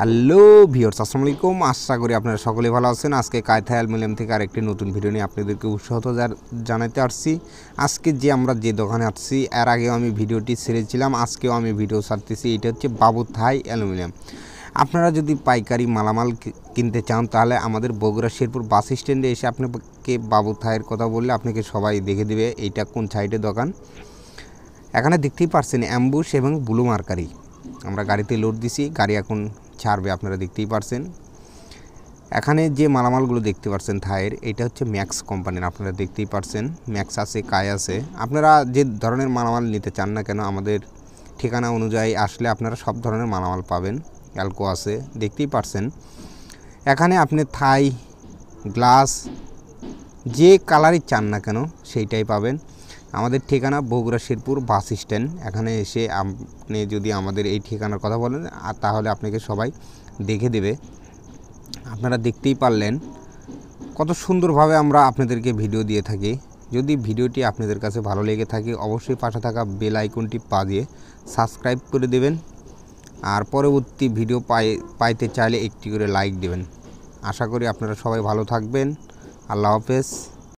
hello viewers আসসালামু আলাইকুম আশা করি আপনারা সকলে ভালো আছেন আজকে কায়থা অ্যালমিনিয়াম থেকে আরেকটি নতুন ভিডিও নিয়ে আপনাদেরকে উৎসাহত জানাতে আসছি আজকে যে আমরা যে দোকানে আসছি এর আগেও আমি ভিডিওটি ছেড়েছিলাম আজকেও আমি ভিডিও ছাড়তেছি এটা হচ্ছে বাবু থাই অ্যালুমিনিয়াম আপনারা যদি পাইকারি মালামাল কিনতে চান তাহলে আমাদের বগুড়া শেরপুর বাস স্ট্যান্ডে এসে আপনাকে বাবু থাইয়ের কথা বললে আপনাকে সবাই দেখে দেবে এইটা কোন সাইডে দোকান এখানে দেখতেই পারছেন অ্যাম্বুশ এবং ব্লু মার্কারি আমরা গাড়িতে লোড দিছি গাড়ি এখন ছাড়বে আপনারা দেখতেই পারছেন এখানে যে মালামালগুলো দেখতে পাচ্ছেন থায়ের এটা হচ্ছে ম্যাক্স কোম্পানির আপনারা দেখতেই পারছেন ম্যাক্স আছে কায় আছে আপনারা যে ধরনের মালামাল নিতে চান না কেন আমাদের ঠিকানা অনুযায়ী আসলে আপনারা সব ধরনের মালামাল পাবেন অ্যালকো আছে দেখতেই পারছেন এখানে আপনি থাই গ্লাস যে কালারই চান না কেন সেইটাই পাবেন আমাদের ঠিকানা বগুড়া শিরপুর বাস স্ট্যান্ড এখানে এসে আপনি যদি আমাদের এই ঠিকানার কথা বলেন আর তাহলে আপনাকে সবাই দেখে দেবে আপনারা দেখতেই পারলেন কত সুন্দরভাবে আমরা আপনাদেরকে ভিডিও দিয়ে থাকি যদি ভিডিওটি আপনাদের কাছে ভালো লেগে থাকে অবশ্যই পাশে থাকা বেল আইকনটি পা দিয়ে সাবস্ক্রাইব করে দেবেন আর পরবর্তী ভিডিও পাই পাইতে চাইলে একটি করে লাইক দেবেন আশা করি আপনারা সবাই ভালো থাকবেন আল্লাহ হাফেজ